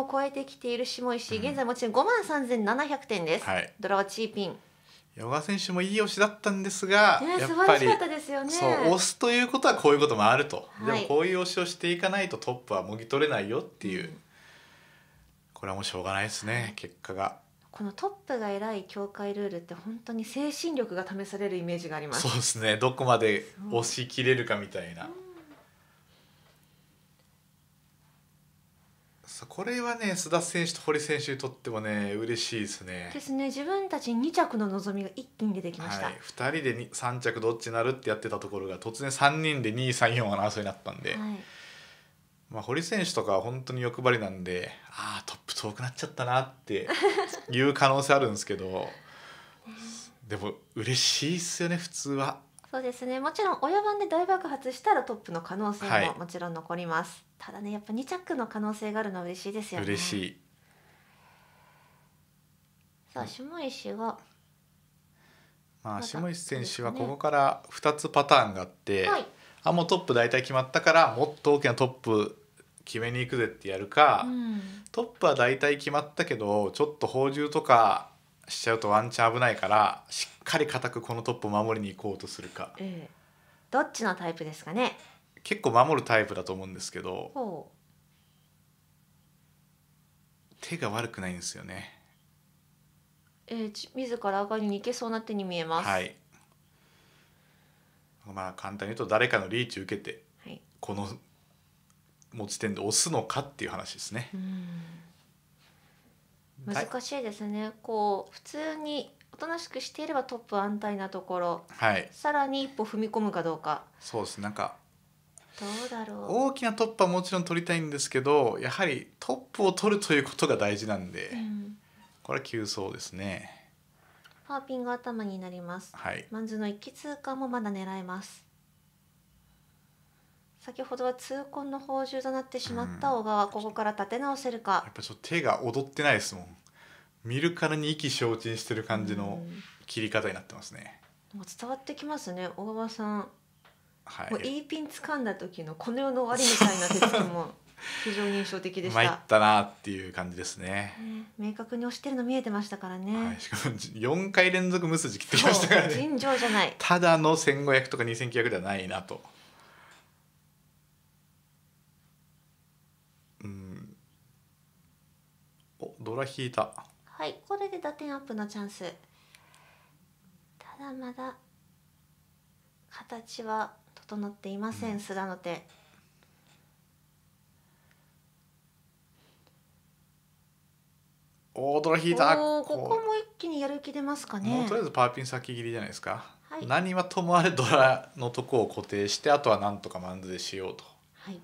を超えてきている下石、現在もちろん5万3700点です、はい、ドラはチーピンヨガ選手もいい推しだったんですが、ね、やっぱり、ね、そう押すということはこういうこともあると、はい、でもこういう押しをしていかないとトップはもぎ取れないよっていうこれはもうしょうがないですね結果が。このトップが偉い協会ルールって本当に精神力が試されるイメージがありますそうですねどこまで押し切れるかみたいな。これはね須田選手と堀選手にとってもね嬉しいですねですね自分たち2着の望みが一気に出てきました、はい、2人で3着どっちなるってやってたところが突然3人で234を争いになったんで、はい、まあ、堀選手とかは本当に欲張りなんでああトップ遠くなっちゃったなって いう可能性あるんですけどでも嬉しいっすよね普通は。そうですねもちろん親番で大爆発したらトップの可能性ももちろん残ります、はい、ただねやっぱ2着の可能性があるのは嬉しいですよね嬉しいさあ下石はまあ下石選手はここから2つパターンがあって、はい、あもうトップ大体決まったからもっと大きなトップ決めに行くぜってやるか、うん、トップは大体決まったけどちょっと放獣とかしちゃうとワンチャン危ないからしっかり固くこのトップを守りに行こうとするか、うん、どっちのタイプですかね結構守るタイプだと思うんですけど手が悪くないんですよねえー、自ら上がりに行けそうな手に見えます、はい、まあ簡単に言うと誰かのリーチ受けて、はい、この持ち点で押すのかっていう話ですね。うん難しいですね、はい、こう普通におとなしくしていればトップ安泰なところ、はい、さらに一歩踏み込むかどうかそうですなんかどうだろう大きなトップはもちろん取りたいんですけどやはりトップを取るということが大事なんで、うん、これは急走ですねパーピンが頭になります、はい、マンズの一気通過もまだ狙えます先ほどは痛恨の報酬となってしまった小川、ここから立て直せるかやっぱちょっと手が踊ってないですもん見るからに意気消沈してる感じの切り方になってますね、なん伝わってきますね小川さん、はい、もういいピン掴んだ時のこの世の終わりみたいな手つきも非常に印象的でした参ったなっていう感じですね、明確に押してるの見えてましたからね、はい、しかも4回連続無筋切ってきましたからね尋常じゃないただの1500とか2900ではないなとドラ引いたはいこれで打点アップのチャンスただまだ形は整っていません、うん、菅野手大ドラ引いたここも一気にやる気出ますかねとりあえずパーピン先切りじゃないですか、はい、何はともあれドラのとこを固定してあとはなんとかマンズでしようとはい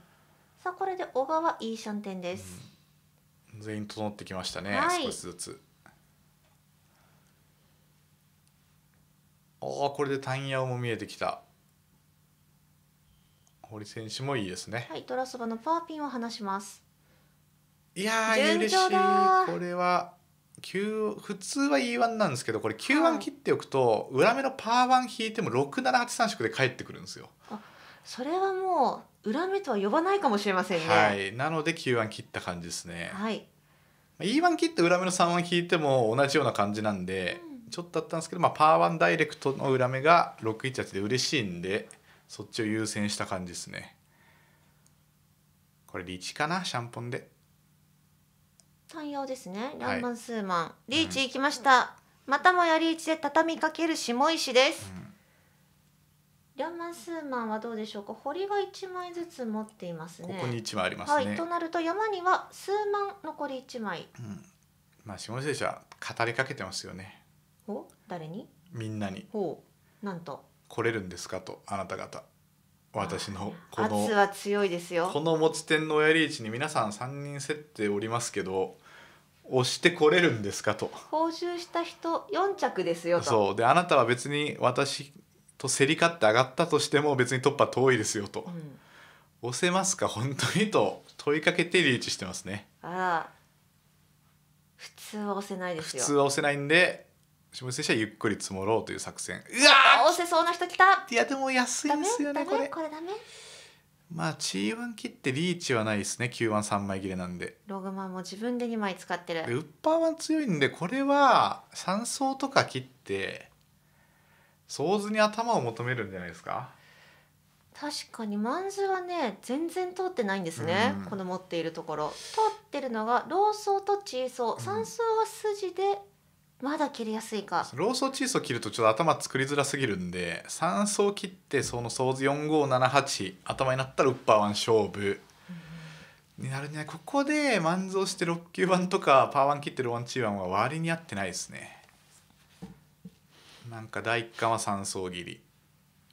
さあこれで小川いいシャンテンです、うん全員整ってきましたね、はい、少しずつああこれでタイヤも見えてきた堀選手もいいですねはいトラスばのパーピンを話しますいや嬉しいこれは Q 普通は E1 なんですけどこれ Q1 切っておくと、裏目のパー1引いても6783色で返ってくるんですよ。あそれはもう裏目とは呼ばないかもしれませんね。はい、なので q 番切った感じですね。はい、E1 切って裏目の3は引いても同じような感じなんで、うん、ちょっとあったんですけど、まあ、パー1ダイレクトの裏目が618で嬉しいんでそっちを優先した感じですね。これリーチかなシャンポンで。単用ですね。ランマンスーマン、はい、リーチいきました。うん、またもやリーチで畳みかける下石です。うんリャンマンスーマンはどうでしょうか堀が1枚ずつ持っていますねここに1枚あります、ね、はい、となると山には数万残り1枚、うん、まあ下関手は語りかけてますよねお誰にみんなにほうなんと来れるんですかとあなた方私のこの圧は強いですよこの持ち点の親リーチに皆さん3人っておりますけど押してこれるんですかと報酬した人4着ですよそうであなたは別に私と競り勝って上がったとしても別に突破遠いですよと、うん、押せますか 本当にと問いかけてリーチしてますねあ普通は押せないですよ普通は押せないんで下選手はゆっくり積もろうという作戦うわ押せそうな人来たいやでも安いですよねこれこれダメまあ G1 切ってリーチはないですね九番3枚切れなんでログマンも自分で2枚使ってるウッパーは強いんでこれは3層とか切って想図に頭を求めるんじゃないですか確かにマンズはね全然通ってないんですね、うん、この持っているところ通ってるのが老僧とソ層三相は筋でまだ切りやすいか、うん、老ーソ層切るとちょっと頭作りづらすぎるんで三相切ってその相図4578頭になったらウッパーワン勝負になるねここで満をして6級版とかパーワン切ってるワンチーワンは割に合ってないですねなんか第一巻は三層切り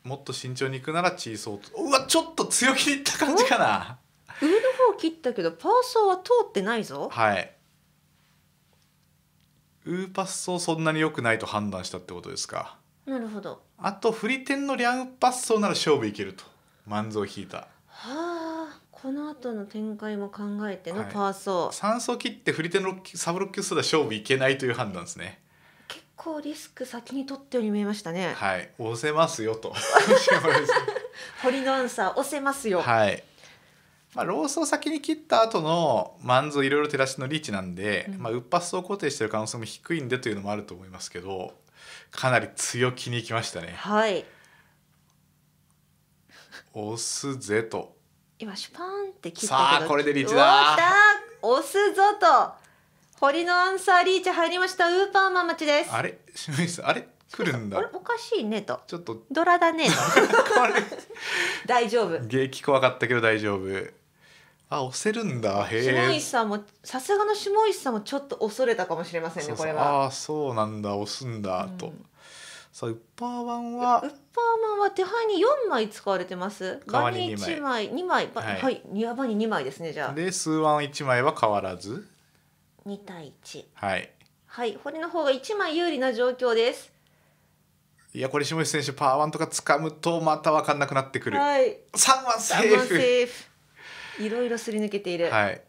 もっと慎重にいくならチーソーうわちょっと強気にいった感じかな上の方切ったけどパーソーは通ってないぞはいウーパッソーそんなに良くないと判断したってことですかなるほどあと振り点のリャンパッソーなら勝負いけると満足を引いたはあこの後の展開も考えてのパーソー、はい、3層切って振り手のサブロック数で勝負いけないという判断ですね構リスク先に取ってように見えましたねはい押せますよと 堀のアンサー押せますよはいまあ、ローソを先に切った後のマンズいろいろ照らしのリーチなんで、うん、まあ、ウッパスを固定してる可能性も低いんでというのもあると思いますけどかなり強気にいきましたねはい押すぜと今シュパンって切ったさあこれでリーチだ押すぞと堀のアンサーリーチ入りましたウーパーマン町ですあれ清水さんあれ来るんだあれおかしいねとちょっとドラだね 大丈夫激怖かったけど大丈夫あ押せるんだへえ下石さんもさすがの下石さんもちょっと恐れたかもしれませんねこれはあそうなんだ押すんだ、うん、とさあウッパーマンはウッパーマンは手配に四枚使われてます側に1枚2枚 ,2 枚はい、はい、庭場に二枚ですねじゃあで数ワン一枚は変わらず二対一。はいはい堀の方が1枚有利な状況ですいやこれ下地選手パワーワンとか掴むとまた分かんなくなってくる、はい、3はセーフセーフいろいろすり抜けているはい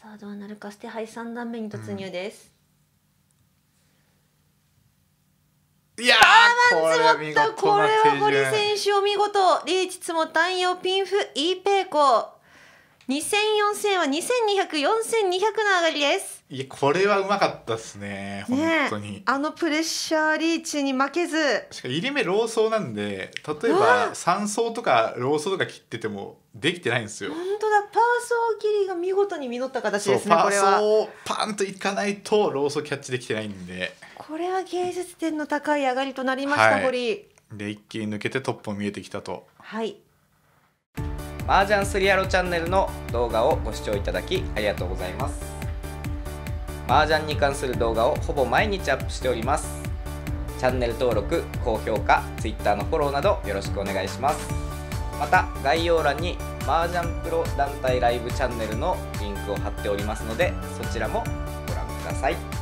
さあどうなるかステハイ3段目に突入です、うん、いやー積もったこれは堀選手お見事リーチ積もったんよピンフイーペーコー2 0 0 0 4 0は22004200の上がりですいやこれはうまかったですね本当にあのプレッシャーリーチに負けずしか入り目老僧なんで例えば三層とか老僧とか切っててもできてないんですよ本当だパーソー切りが見事に実った形ですねこれパーソーパンといかないと老僧キャッチできてないんでこれは芸術点の高い上がりとなりました、はい、で一気に抜けてトップも見えてきたとはい麻雀スリアろチャンネルの動画をご視聴いただきありがとうございます麻雀に関する動画をほぼ毎日アップしておりますチャンネル登録高評価 Twitter のフォローなどよろしくお願いしますまた概要欄に麻雀プロ団体ライブチャンネルのリンクを貼っておりますのでそちらもご覧ください。